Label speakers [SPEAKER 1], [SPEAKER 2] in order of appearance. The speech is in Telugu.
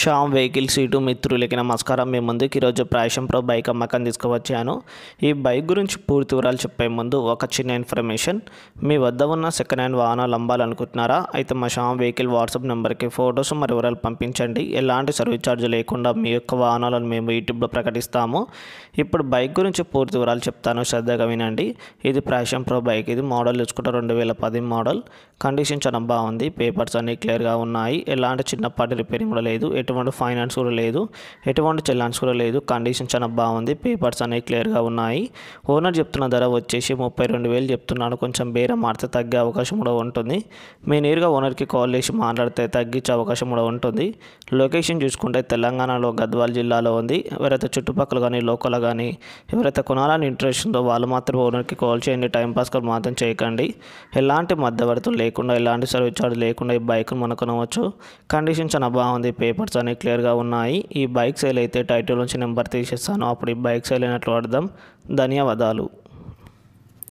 [SPEAKER 1] షామ్ వెహికల్స్ ఇటు మిత్రులకి నమస్కారం మీ ముందుకి ఈరోజు ప్రాయశం ప్రో బైక్ అమ్మకం తీసుకువచ్చాను ఈ బైక్ గురించి పూర్తి వివరాలు చెప్పే ముందు ఒక చిన్న ఇన్ఫర్మేషన్ మీ వద్ద ఉన్న సెకండ్ హ్యాండ్ వాహనాలు అమ్మాలనుకుంటున్నారా అయితే మా షామ్ వెహికల్ వాట్సాప్ నెంబర్కి ఫొటోస్ మరి వివరాలు పంపించండి ఎలాంటి సర్వీస్ ఛార్జ్ లేకుండా మీ యొక్క వాహనాలను మేము యూట్యూబ్లో ప్రకటిస్తాము ఇప్పుడు బైక్ గురించి పూర్తి వివరాలు చెప్తాను శ్రద్ధగా వినండి ఇది ప్రాయశం ప్రో బైక్ ఇది మోడల్ తెచ్చుకుంటే రెండు వేల పది మోడల్ కండిషన్ చాలా బాగుంది పేపర్స్ అన్నీ క్లియర్గా ఉన్నాయి ఎలాంటి చిన్నపాటి రిపేరింగ్ కూడా లేదు ఎటువంటి ఫైనాన్స్ కూడా లేదు ఎటువంటి చెల్లాన్స్ కూడా లేదు కండిషన్ చాలా బాగుంది పేపర్స్ అనేవి క్లియర్గా ఉన్నాయి ఓనర్ చెప్తున్న ధర వచ్చేసి ముప్పై రెండు వేలు చెప్తున్నాను కొంచెం బేర మారితే తగ్గే అవకాశం కూడా ఉంటుంది మీ నేరుగా ఓనర్కి కాల్ చేసి మాట్లాడితే తగ్గించే అవకాశం కూడా ఉంటుంది లొకేషన్ చూసుకుంటే తెలంగాణలో గద్వాల జిల్లాలో ఉంది ఎవరైతే చుట్టుపక్కల కానీ లోకల్ కానీ ఎవరైతే కొనాలని ఇంట్రెస్ట్ ఉందో వాళ్ళు మాత్రం ఓనర్కి కాల్ చేయండి టైంపాస్ కాల్ మాత్రం చేయకండి ఎలాంటి మధ్యవర్తులు లేకుండా ఎలాంటి సర్వీస్ చార్జ్ లేకుండా ఈ బైక్ను మనకు కొనవచ్చు కండిషన్ చాలా బాగుంది పేపర్స్ డీటెయిల్స్ అనేవి క్లియర్గా ఉన్నాయి ఈ బైక్ సేల్ అయితే టైటిల్ నుంచి నెంబర్ తీసేస్తాను అప్పుడు ఈ బైక్ సేల్ అయినట్లు అర్థం ధన్యవాదాలు